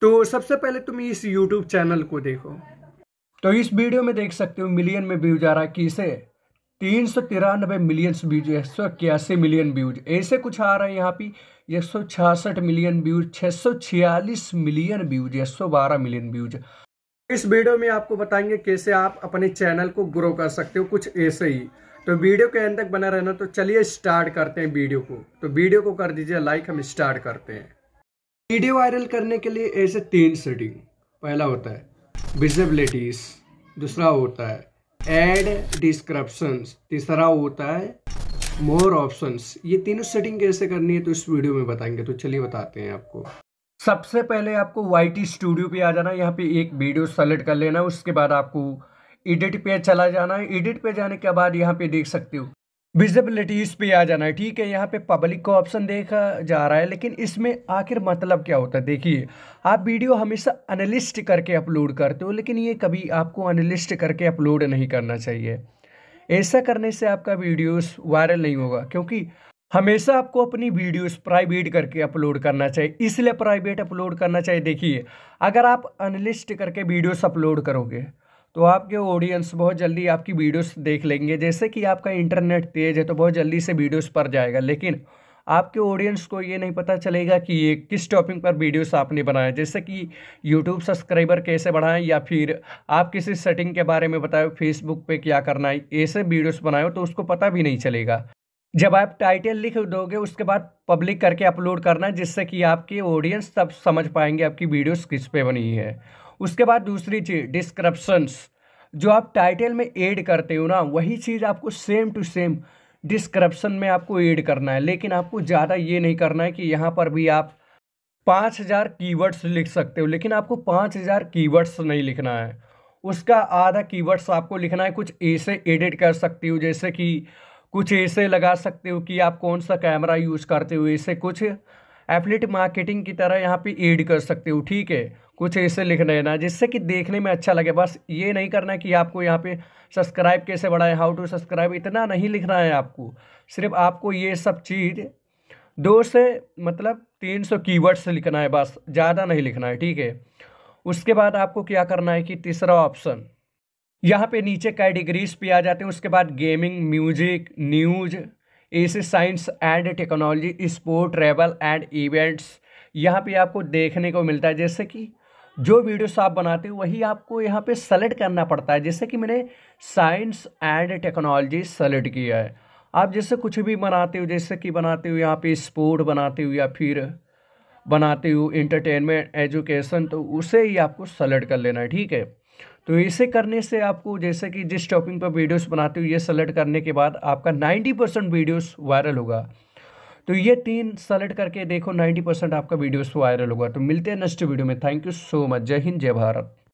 तो सबसे पहले तुम इस यूट्यूब चैनल को देखो तो इस वीडियो में देख सकते हो मिलियन में व्यूज आ रहा है कि इसे तीन सौ तिरानबे मिलियन व्यूज एक सौ इक्यासी मिलियन व्यूज ऐसे कुछ आ रहा है यहाँ पे एक सौ छियासठ मिलियन व्यूज छः सौ छियालीस मिलियन व्यूज एक सौ बारह मिलियन व्यूज इस वीडियो में आपको बताएंगे कैसे आप अपने चैनल को ग्रो कर सकते हो कुछ ऐसे ही तो वीडियो के अंदर तक बना रहना तो चलिए स्टार्ट करते हैं वीडियो को तो वीडियो को कर दीजिए लाइक हम स्टार्ट करते हैं वीडियो वायरल करने के लिए ऐसे तीन सेटिंग पहला होता है विजिबिलिटीज दूसरा होता है एड डिस्क्रिप्शन तीसरा होता है मोर ऑप्शंस ये तीनों सेटिंग कैसे करनी है तो इस वीडियो में बताएंगे तो चलिए बताते हैं आपको सबसे पहले आपको वाई टी स्टूडियो पे आ जाना यहाँ पे एक वीडियो सेलेक्ट कर लेना उसके बाद आपको एडिट पे चला जाना है एडिट पे जाने के बाद यहाँ पे देख सकते हो विजिबिलिटीज़ पे आ जाना है ठीक है यहाँ पे पब्लिक का ऑप्शन देखा जा रहा है लेकिन इसमें आखिर मतलब क्या होता है देखिए आप वीडियो हमेशा अनलिस्ट करके अपलोड करते हो लेकिन ये कभी आपको अनलिस्ट करके अपलोड नहीं करना चाहिए ऐसा करने से आपका वीडियोस वायरल नहीं होगा क्योंकि हमेशा आपको अपनी वीडियोस प्राइवेट करके अपलोड करना चाहिए इसलिए प्राइवेट अपलोड करना चाहिए देखिए अगर आप अनलिस्ट करके वीडियोस अपलोड करोगे तो आपके ऑडियंस बहुत जल्दी आपकी वीडियोस देख लेंगे जैसे कि आपका इंटरनेट तेज़ है तो बहुत जल्दी से वीडियोस पर जाएगा लेकिन आपके ऑडियंस को ये नहीं पता चलेगा कि ये किस टॉपिक पर वीडियोस आपने बनाए जैसे कि यूट्यूब सब्सक्राइबर कैसे बढ़ाएं या फिर आप किसी सेटिंग के बारे में बताए फेसबुक पर क्या करना है ऐसे वीडियोज़ बनाए तो उसको पता भी नहीं चलेगा जब आप टाइटल लिख दोगे उसके बाद पब्लिक करके अपलोड करना जिससे कि आपके ऑडियंस तब समझ पाएंगे आपकी वीडियोस किस पे बनी है उसके बाद दूसरी चीज़ डिस्क्रप्शंस जो आप टाइटल में ऐड करते हो ना वही चीज़ आपको सेम टू सेम डिस्क्रप्शन में आपको ऐड करना है लेकिन आपको ज़्यादा ये नहीं करना है कि यहाँ पर भी आप पाँच हज़ार लिख सकते हो लेकिन आपको पाँच हज़ार नहीं लिखना है उसका आधा कीवर्ड्स आपको लिखना है कुछ ऐसे एडिट कर सकती हो जैसे कि कुछ ऐसे लगा सकते हो कि आप कौन सा कैमरा यूज़ करते हो ऐसे कुछ एफलेट मार्केटिंग की तरह यहाँ पे ऐड कर सकते हो ठीक है कुछ ऐसे लिख लेना जिससे कि देखने में अच्छा लगे बस ये नहीं करना कि आपको यहाँ पे सब्सक्राइब कैसे बढ़ाएं हाउ टू सब्सक्राइब इतना नहीं लिखना है आपको सिर्फ आपको ये सब चीज़ दो से मतलब तीन सौ कीवर्ड्स लिखना है बस ज़्यादा नहीं लिखना है ठीक है उसके बाद आपको क्या करना है कि तीसरा ऑप्शन यहाँ पे नीचे कैटेगरीज पे आ जाते हैं उसके बाद gaming music news essay science and technology sport travel and events यहाँ पे आपको देखने को मिलता है जैसे कि जो वीडियोस आप बनाते हो वही आपको यहाँ पे सेलेक्ट करना पड़ता है जैसे कि मैंने साइंस एंड टेक्नोलॉजी सेलेक्ट किया है आप जैसे कुछ भी बनाते हो जैसे कि बनाते हो यहाँ पे स्पोर्ट बनाते हो या फिर बनाते हो इंटरटेनमेंट एजुकेशन तो उसे ही आपको सेलेक्ट कर लेना है ठीक है तो ऐसे करने से आपको जैसे कि जिस टॉपिक पर वीडियोस बनाते हो ये सेलेक्ट करने के बाद आपका 90 परसेंट वीडियोस वायरल होगा तो ये तीन सेलेक्ट करके देखो 90 परसेंट आपका वीडियोस वायरल होगा तो मिलते हैं नेक्स्ट वीडियो में थैंक यू सो मच जय हिंद जय भारत